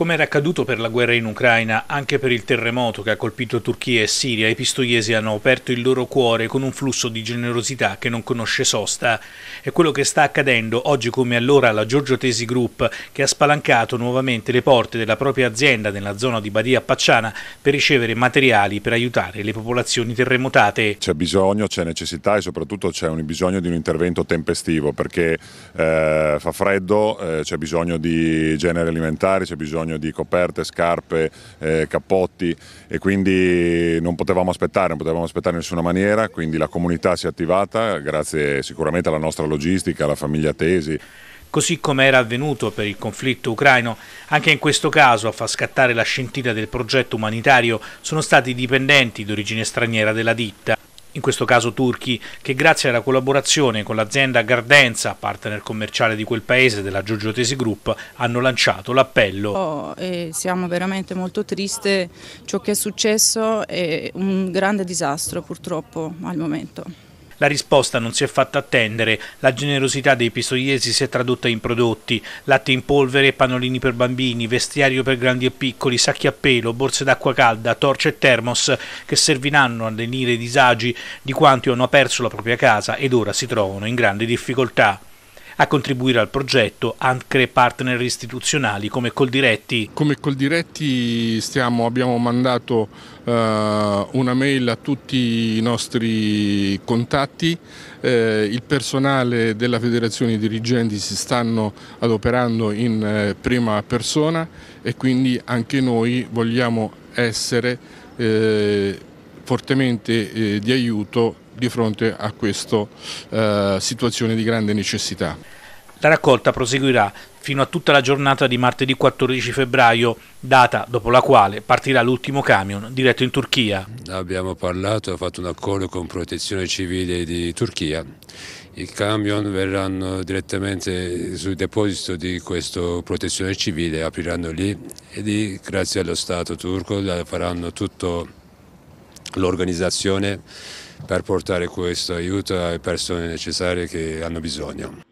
Come era accaduto per la guerra in Ucraina, anche per il terremoto che ha colpito Turchia e Siria, i pistoiesi hanno aperto il loro cuore con un flusso di generosità che non conosce sosta. È quello che sta accadendo oggi come allora alla Giorgio Tesi Group, che ha spalancato nuovamente le porte della propria azienda nella zona di Badia Pacciana per ricevere materiali per aiutare le popolazioni terremotate. C'è bisogno, c'è necessità e soprattutto c'è bisogno di un intervento tempestivo perché eh, fa freddo, eh, c'è bisogno di generi alimentari, c'è bisogno bisogno di coperte, scarpe, eh, cappotti e quindi non potevamo aspettare, non potevamo aspettare in nessuna maniera, quindi la comunità si è attivata grazie sicuramente alla nostra logistica, alla famiglia Tesi così come era avvenuto per il conflitto ucraino. Anche in questo caso a far scattare la scintilla del progetto umanitario sono stati i dipendenti d'origine straniera della ditta in questo caso turchi, che grazie alla collaborazione con l'azienda Gardenza, partner commerciale di quel paese della Giorgio Tesi Group, hanno lanciato l'appello. Oh, eh, siamo veramente molto tristi, ciò che è successo è un grande disastro purtroppo al momento. La risposta non si è fatta attendere, la generosità dei pistoiesi si è tradotta in prodotti, latte in polvere, panolini per bambini, vestiario per grandi e piccoli, sacchi a pelo, borse d'acqua calda, torce e termos che serviranno a lenire i disagi di quanti hanno perso la propria casa ed ora si trovano in grande difficoltà a contribuire al progetto, anche partner istituzionali come Coldiretti. Come Coldiretti stiamo, abbiamo mandato eh, una mail a tutti i nostri contatti, eh, il personale della federazione, dirigenti si stanno adoperando in eh, prima persona e quindi anche noi vogliamo essere eh, fortemente eh, di aiuto di fronte a questa eh, situazione di grande necessità. La raccolta proseguirà fino a tutta la giornata di martedì 14 febbraio, data dopo la quale partirà l'ultimo camion diretto in Turchia. Abbiamo parlato, ho fatto un accordo con Protezione Civile di Turchia. I camion verranno direttamente sul deposito di questa Protezione Civile, apriranno lì e lì grazie allo Stato turco faranno tutto l'organizzazione per portare questo aiuto alle persone necessarie che hanno bisogno.